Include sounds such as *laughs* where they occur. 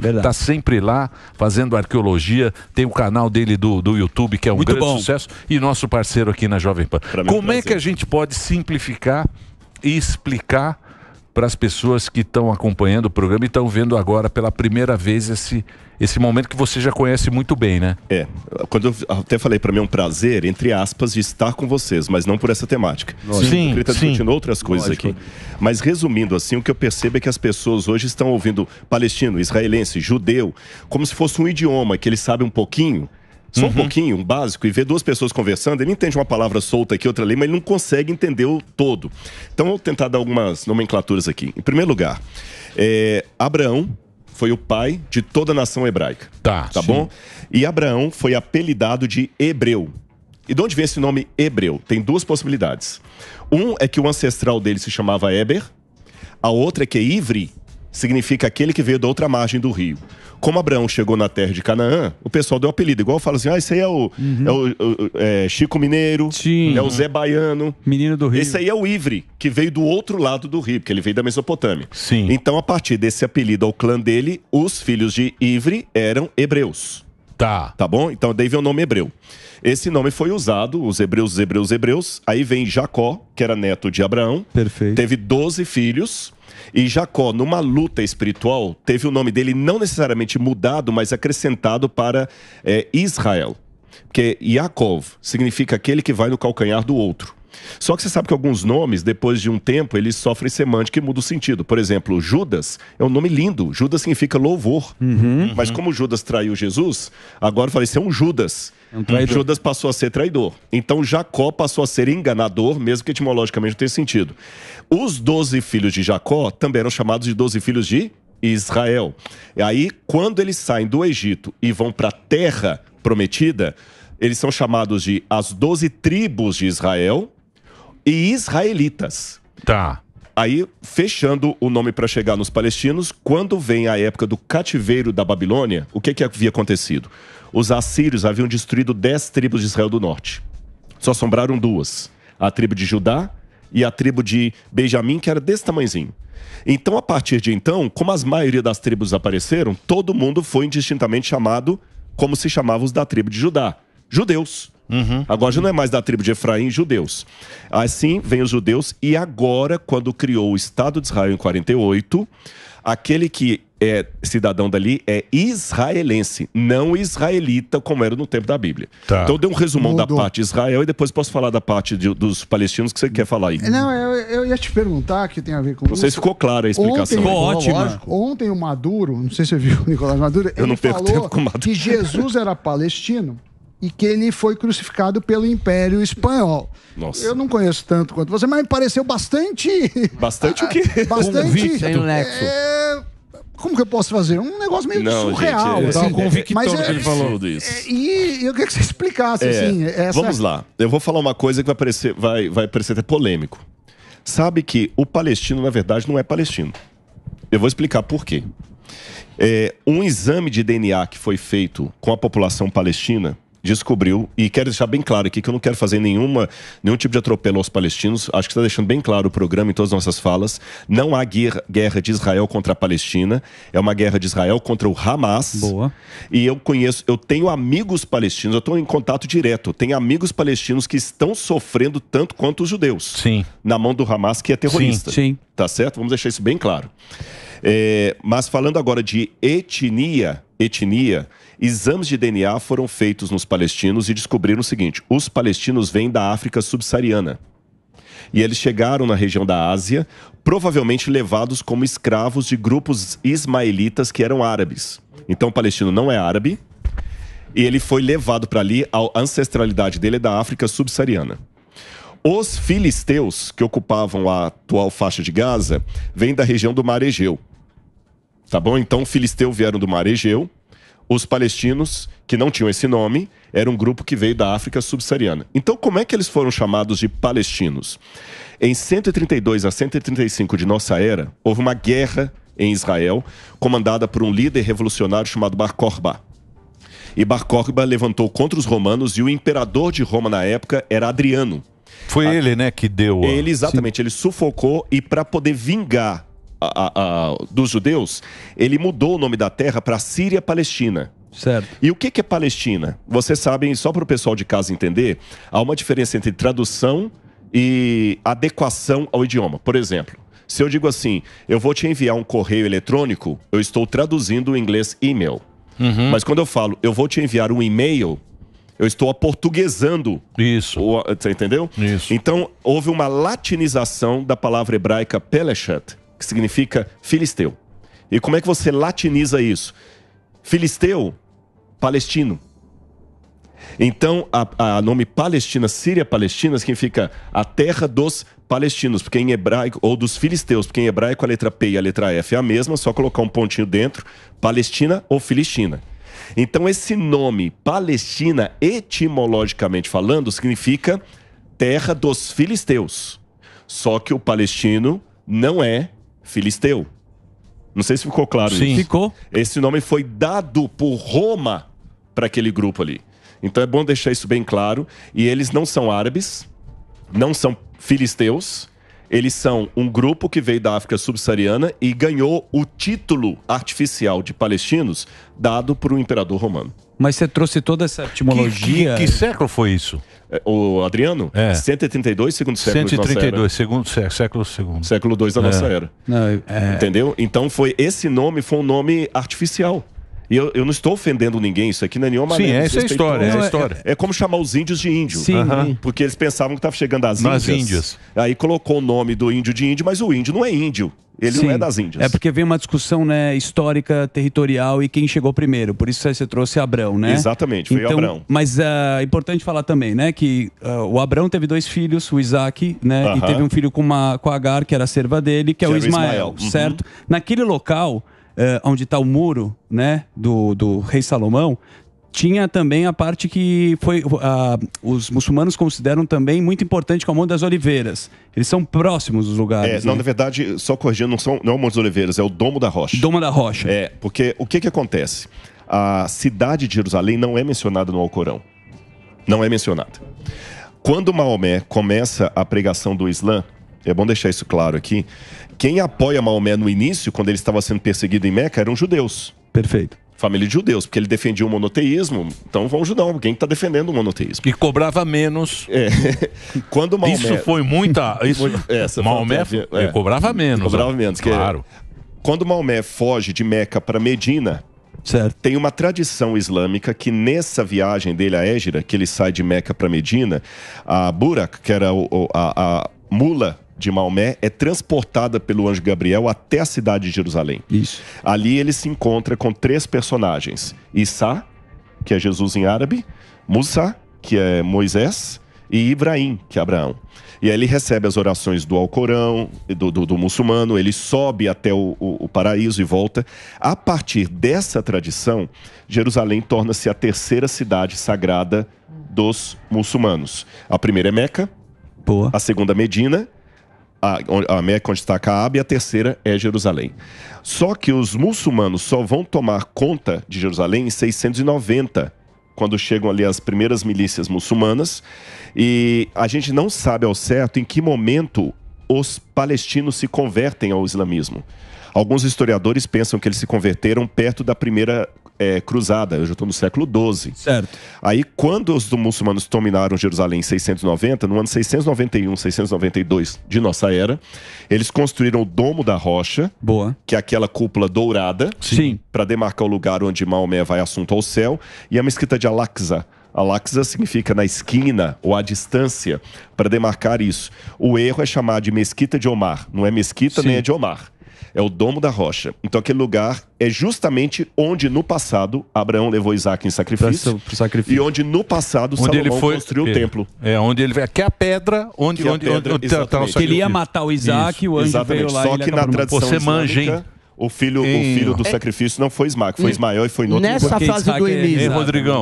Verdade. Tá sempre lá fazendo arqueologia. Tem o canal dele do, do YouTube, que é um Muito grande bom. sucesso. E nosso parceiro aqui na Jovem Pan. É Como é que a gente pode simplificar e explicar para as pessoas que estão acompanhando o programa e estão vendo agora pela primeira vez esse, esse momento que você já conhece muito bem, né? É. Quando eu até falei para mim é um prazer, entre aspas, de estar com vocês, mas não por essa temática. Sim. Eu queria estar discutindo sim. outras coisas Lógico. aqui. Mas resumindo assim, o que eu percebo é que as pessoas hoje estão ouvindo palestino, israelense, judeu, como se fosse um idioma que eles sabem um pouquinho só uhum. um pouquinho, um básico, e ver duas pessoas conversando, ele entende uma palavra solta aqui, outra ali, mas ele não consegue entender o todo. Então, vou tentar dar algumas nomenclaturas aqui. Em primeiro lugar, é, Abraão foi o pai de toda a nação hebraica. Tá. Tá sim. bom? E Abraão foi apelidado de Hebreu. E de onde vem esse nome Hebreu? Tem duas possibilidades. Um é que o ancestral dele se chamava Eber, a outra é que é Ivri significa aquele que veio da outra margem do rio. Como Abraão chegou na terra de Canaã, o pessoal deu um apelido, igual fala assim: ah, esse aí é o, uhum. é o, o é Chico Mineiro, Sim. é o Zé Baiano. Menino do Rio. Esse aí é o Ivre, que veio do outro lado do rio, porque ele veio da Mesopotâmia. Sim. Então, a partir desse apelido ao clã dele, os filhos de Ivre eram hebreus. Tá. Tá bom? Então, daí é o nome hebreu. Esse nome foi usado, os hebreus, os hebreus, os hebreus. Aí vem Jacó, que era neto de Abraão. Perfeito. Teve 12 filhos. E Jacó, numa luta espiritual, teve o nome dele não necessariamente mudado, mas acrescentado para é, Israel. Porque Yaakov significa aquele que vai no calcanhar do outro. Só que você sabe que alguns nomes, depois de um tempo, eles sofrem semântica e mudam o sentido. Por exemplo, Judas é um nome lindo. Judas significa louvor. Uhum, Mas uhum. como Judas traiu Jesus, agora eu falei, ser é um Judas. É um Judas passou a ser traidor. Então Jacó passou a ser enganador, mesmo que etimologicamente não tenha sentido. Os doze filhos de Jacó também eram chamados de doze filhos de Israel. E aí, quando eles saem do Egito e vão para a terra prometida, eles são chamados de as doze tribos de Israel e israelitas. Tá. Aí, fechando o nome para chegar nos palestinos, quando vem a época do cativeiro da Babilônia, o que, que havia acontecido? Os assírios haviam destruído dez tribos de Israel do norte. Só sobraram duas: a tribo de Judá e a tribo de Benjamim, que era desse tamanhozinho. Então, a partir de então, como as maioria das tribos apareceram, todo mundo foi indistintamente chamado como se chamavam os da tribo de Judá: judeus. Uhum. Agora já não é mais da tribo de Efraim, judeus. Assim vem os judeus, e agora, quando criou o Estado de Israel em 48, aquele que é cidadão dali é israelense, não israelita, como era no tempo da Bíblia. Tá. Então, deu um resumão Mudou. da parte de Israel e depois posso falar da parte de, dos palestinos que você quer falar aí. É, não, eu, eu, ia te perguntar que tem a ver com não se ficou clara a explicação. Ontem, ficou ótimo Ontem o Maduro, não sei se você viu o Nicolás Maduro, eu ele não falou tempo com o Maduro. que Jesus era palestino e que ele foi crucificado pelo Império Espanhol. Nossa. Eu não conheço tanto quanto você, mas me pareceu bastante. Bastante o quê? *laughs* Bastante. Sem um é, nexo. É... Como que eu posso fazer? Um negócio meio não, surreal. Gente, assim. é, assim, convicto mas é, que ele falou é, disso. É, e eu queria que você explicasse, é, assim. Essa... Vamos lá. Eu vou falar uma coisa que vai parecer, vai, vai parecer até polêmico. Sabe que o palestino, na verdade, não é palestino. Eu vou explicar por quê. É, um exame de DNA que foi feito com a população palestina descobriu, e quero deixar bem claro aqui que eu não quero fazer nenhuma, nenhum tipo de atropelo aos palestinos, acho que está deixando bem claro o programa em todas as nossas falas. Não há guerra, guerra de Israel contra a Palestina, é uma guerra de Israel contra o Hamas. Boa. E eu conheço, eu tenho amigos palestinos, eu estou em contato direto, tenho amigos palestinos que estão sofrendo tanto quanto os judeus. Sim. Na mão do Hamas, que é terrorista. Sim, sim. Tá certo? Vamos deixar isso bem claro. É, mas falando agora de etnia, etnia, exames de DNA foram feitos nos palestinos e descobriram o seguinte: os palestinos vêm da África subsaariana. E eles chegaram na região da Ásia, provavelmente levados como escravos de grupos ismaelitas que eram árabes. Então, o palestino não é árabe, e ele foi levado para ali, a ancestralidade dele é da África subsaariana. Os filisteus, que ocupavam a atual faixa de Gaza, vêm da região do Mar Egeu. Tá bom? Então, filisteus vieram do mar Egeu. Os palestinos, que não tinham esse nome, era um grupo que veio da África subsaariana. Então, como é que eles foram chamados de palestinos? Em 132 a 135 de nossa era, houve uma guerra em Israel, comandada por um líder revolucionário chamado Bar Corba. E Bar Corba levantou contra os romanos e o imperador de Roma na época era Adriano. Foi a... ele, né, que deu. A... Ele exatamente, Sim. ele sufocou e para poder vingar a, a, dos judeus, ele mudou o nome da terra para Síria Palestina. Certo. E o que, que é Palestina? Vocês sabem, só para o pessoal de casa entender, há uma diferença entre tradução e adequação ao idioma. Por exemplo, se eu digo assim, eu vou te enviar um correio eletrônico, eu estou traduzindo o inglês e-mail. Uhum. Mas quando eu falo, eu vou te enviar um e-mail, eu estou aportuguesando. Isso. você entendeu? Isso. Então, houve uma latinização da palavra hebraica peleshet, que significa filisteu. E como é que você latiniza isso? Filisteu, palestino. Então, a, a, nome Palestina, Síria Palestina, significa a terra dos palestinos, porque em hebraico, ou dos filisteus, porque em hebraico a letra P e a letra F é a mesma, só colocar um pontinho dentro, Palestina ou Filistina. Então, esse nome Palestina, etimologicamente falando, significa terra dos filisteus. Só que o palestino não é filisteu. Não sei se ficou claro Sim. isso. Ficou. Esse nome foi dado por Roma para aquele grupo ali. Então é bom deixar isso bem claro. E eles não são árabes, não são filisteus, eles são um grupo que veio da África subsaariana e ganhou o título artificial de palestinos dado por um imperador romano. Mas você trouxe toda essa etimologia. Que, que, que século foi isso? É, o Adriano? É. 132, segundo século 132, segundo século, século segundo. Século 2 da é. nossa era. Não, é... Entendeu? Então foi esse nome foi um nome artificial. E eu, eu não estou ofendendo ninguém, isso aqui não é nenhuma Sim, maneira, é, isso é história, é, é história. É, como chamar os índios de índio. Sim. Uh -huh. Porque eles pensavam que estava chegando às Nas índias. índias. Aí colocou o nome do índio de índio, mas o índio não é índio. Ele Sim. não é das Índias. É porque vem uma discussão né, histórica, territorial e quem chegou primeiro. Por isso você trouxe Abrão, né? Exatamente, foi então, Abrão. Mas ah, é uh, importante falar também, né? Que uh, o Abrão teve dois filhos, o Isaac, né? Uh -huh. E teve um filho com, uma, com a Agar, que era a serva dele, que, é que é o Ismael, Ismael. Uhum. certo? Naquele local uh, onde está o muro, né, do, do rei Salomão, tinha também a parte que foi uh, os muçulmanos consideram também muito importante que é o Monte das Oliveiras. Eles são próximos dos lugares. É, não, né? na verdade, só corrigindo, não, são, não é o Monte das Oliveiras, é o Domo da Rocha. Domo da Rocha. É, porque o que, que acontece? A cidade de Jerusalém não é mencionada no Alcorão. Não é mencionada. Quando Maomé começa a pregação do Islã, é bom deixar isso claro aqui, quem apoia Maomé no início, quando ele estava sendo perseguido em Meca, eram judeus. Perfeito. Família de judeus, porque ele defendia o monoteísmo, então vão judão, alguém está defendendo o monoteísmo. E cobrava menos. É. *laughs* Quando Maomé... Isso foi muita. *laughs* Isso... É, essa Maomé foi... é. cobrava menos. Cobrava menos, é- claro. Quando Maomé foge de Meca para Medina, Certo. Tem uma tradição islâmica que nessa viagem dele a Égira, que ele sai de Meca para Medina, a Burak, que era o, a, a mula de Maomé é transportada pelo anjo Gabriel até a cidade de Jerusalém. Isso. Ali ele se encontra com três personagens: Isa, que é Jesus em árabe, Musa, que é Moisés, e Ibrahim, que é Abraão. E aí ele recebe as orações do Alcorão, do, do, do muçulmano, ele sobe até o, o, o paraíso e volta. A partir dessa tradição, Jerusalém torna-se a terceira cidade sagrada dos muçulmanos. A primeira é Meca, Boa. a segunda Medina a, a onde está Caabe, e a terceira é Jerusalém. Só que os muçulmanos só vão tomar conta de Jerusalém em 690, quando chegam ali as primeiras milícias muçulmanas. E a gente não sabe ao certo em que momento os palestinos se convertem ao islamismo. Alguns historiadores pensam que eles se converteram perto da primeira é, cruzada, eu já estou no século XII. Certo. Aí, quando os muçulmanos dominaram Jerusalém em 690, no ano 691, 692 de nossa era, eles construíram o Domo da Rocha, Boa. que é aquela cúpula dourada, para demarcar o lugar onde Maomé vai assunto ao céu, e a mesquita de Al-Aqsa, Alaxa significa na esquina ou à distância, para demarcar isso. O erro é chamar de mesquita de Omar. Não é mesquita Sim. nem é de Omar é o domo da rocha. Então aquele lugar é justamente onde no passado Abraão levou Isaac em sacrifício, sacrifício. e onde no passado onde Salomão ele foi, construiu é, o templo. É onde ele Aqui é a pedra onde é onde, a pedra, onde, onde, tá, tá ele ia matar o Isaac, Isso, e o anjo exatamente. veio lá Só e que na tradição você manja, hein? O filho, o filho do é, sacrifício não foi Ismael, foi Ismael e foi no outro Nessa fase do Elisa. É, Rodrigão,